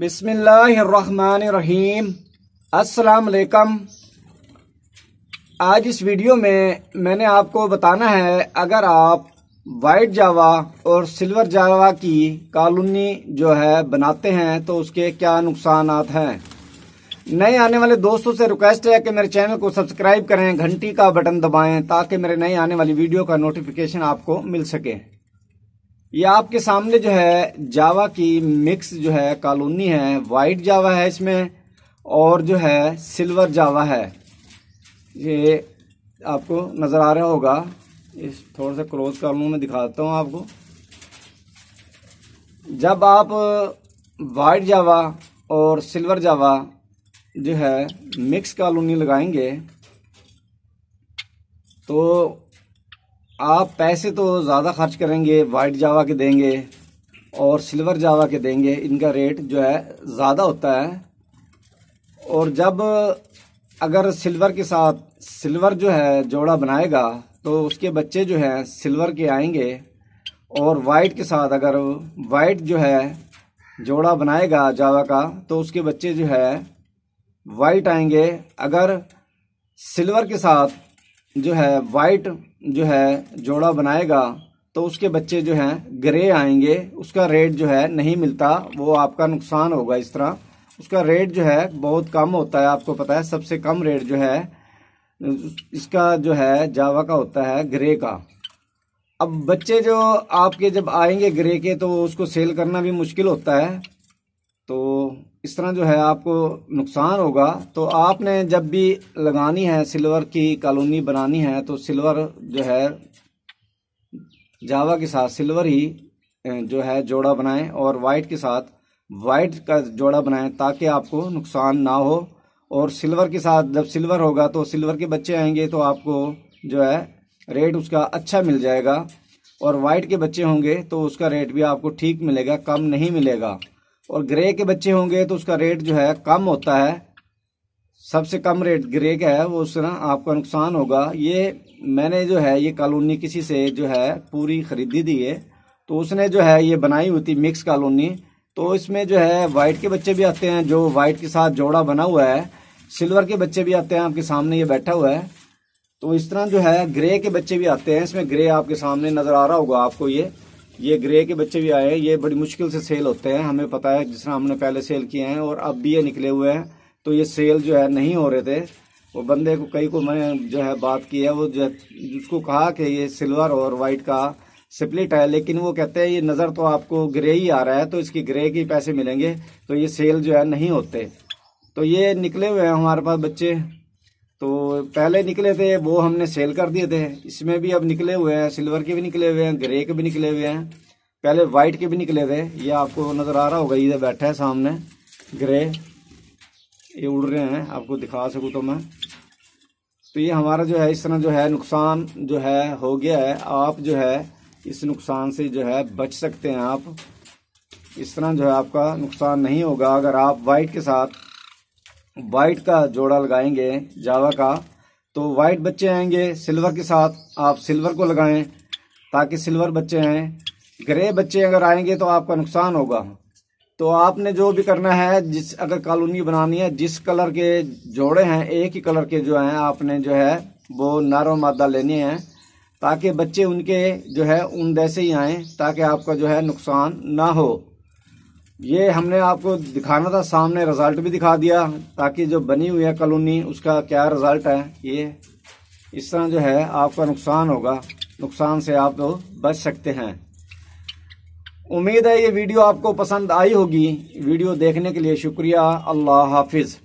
बिस्मिल्लाहिर्रहमानिर्रहीम असलकम आज इस वीडियो में मैंने आपको बताना है अगर आप वाइट जावा और सिल्वर जावा की कॉलोनी जो है बनाते हैं तो उसके क्या नुकसान हैं नए आने वाले दोस्तों से रिक्वेस्ट है कि मेरे चैनल को सब्सक्राइब करें घंटी का बटन दबाएं ताकि मेरे नए आने वाली वीडियो का नोटिफिकेशन आपको मिल सके ये आपके सामने जो है जावा की मिक्स जो है कॉलोनी है वाइट जावा है इसमें और जो है सिल्वर जावा है ये आपको नज़र आ रहा होगा इस थोड़ा सा क्लोज कर लूँ मैं दिखाता हूँ आपको जब आप वाइट जावा और सिल्वर जावा जो है मिक्स कॉलोनी लगाएंगे तो आप पैसे तो ज़्यादा खर्च करेंगे वाइट जावा के देंगे और सिल्वर जावा के देंगे इनका रेट जो है ज़्यादा होता है और जब अगर सिल्वर के साथ सिल्वर जो है जोड़ा बनाएगा तो उसके बच्चे जो हैं सिल्वर के आएंगे और वाइट के साथ अगर वाइट जो है जोड़ा बनाएगा जावा का तो उसके बच्चे जो है वाइट आएंगे अगर सिल्वर के साथ जो है वाइट जो है जोड़ा बनाएगा तो उसके बच्चे जो हैं ग्रे आएंगे उसका रेट जो है नहीं मिलता वो आपका नुकसान होगा इस तरह उसका रेट जो है बहुत कम होता है आपको पता है सबसे कम रेट जो है इसका जो है जावा का होता है ग्रे का अब बच्चे जो आपके जब आएंगे ग्रे के तो उसको सेल करना भी मुश्किल होता है तो इस तरह जो है आपको नुकसान होगा तो आपने जब भी लगानी है सिल्वर की कॉलोनी बनानी है तो सिल्वर जो है जावा के साथ सिल्वर ही जो है जोड़ा बनाएं और वाइट के साथ वाइट का जोड़ा बनाएं ताकि आपको नुकसान ना हो और सिल्वर के साथ जब सिल्वर होगा तो सिल्वर के बच्चे आएंगे तो आपको जो है रेट उसका अच्छा मिल जाएगा और वाइट के बच्चे होंगे तो उसका रेट भी आपको ठीक मिलेगा कम नहीं मिलेगा और ग्रे के बच्चे होंगे तो उसका रेट जो है कम होता है सबसे कम रेट ग्रे का है वो उससे ना आपका नुकसान होगा ये मैंने जो है ये कॉलोनी किसी से जो है पूरी खरीदी दी है तो उसने जो है ये बनाई हुई थी मिक्स कॉलोनी तो इसमें जो है वाइट के बच्चे भी आते हैं जो वाइट के साथ जोड़ा बना हुआ है सिल्वर के बच्चे भी आते हैं आपके सामने ये बैठा हुआ है तो इस तरह जो है ग्रे के बच्चे भी आते हैं इसमें ग्रे आपके सामने नज़र आ रहा होगा आपको ये ये ग्रे के बच्चे भी आए हैं ये बड़ी मुश्किल से सेल होते हैं हमें पता है जिस तरह हमने पहले सेल किए हैं और अब भी ये निकले हुए हैं तो ये सेल जो है नहीं हो रहे थे वो बंदे को कई को मैंने जो है बात की है वो जो उसको कहा कि ये सिल्वर और वाइट का स्प्लिट है लेकिन वो कहते हैं ये नज़र तो आपको ग्रे ही आ रहा है तो इसकी ग्रे के पैसे मिलेंगे तो ये सेल जो है नहीं होते तो ये निकले हुए हैं हमारे पास बच्चे तो पहले निकले थे वो हमने सेल कर दिए थे इसमें भी अब निकले हुए हैं सिल्वर के भी निकले हुए हैं ग्रे के भी निकले हुए हैं पहले वाइट के भी निकले थे ये आपको नज़र आ रहा होगा इधर बैठा है सामने ग्रे ये उड़ रहे हैं आपको दिखा सकूँ तो मैं तो ये हमारा जो है इस तरह जो है नुकसान जो है हो गया है आप जो है इस नुकसान से जो है बच सकते हैं आप इस तरह जो है आपका नुकसान नहीं होगा अगर आप वाइट के साथ वाइट का जोड़ा लगाएंगे जावा का तो वाइट बच्चे आएंगे सिल्वर के साथ आप सिल्वर को लगाएं ताकि सिल्वर बच्चे आए ग्रे बच्चे अगर आएंगे तो आपका नुकसान होगा तो आपने जो भी करना है जिस अगर कॉलोनी बनानी है जिस कलर के जोड़े हैं एक ही कलर के जो हैं आपने जो है वो नारो मादा लेने हैं ताकि बच्चे उनके जो है उन जैसे ही आएँ ताकि आपका जो है नुकसान ना हो ये हमने आपको दिखाना था सामने रिजल्ट भी दिखा दिया ताकि जो बनी हुई है कॉलोनी उसका क्या रिजल्ट है ये इस तरह जो है आपका नुकसान होगा नुकसान से आप तो बच सकते हैं उम्मीद है ये वीडियो आपको पसंद आई होगी वीडियो देखने के लिए शुक्रिया अल्लाह हाफिज़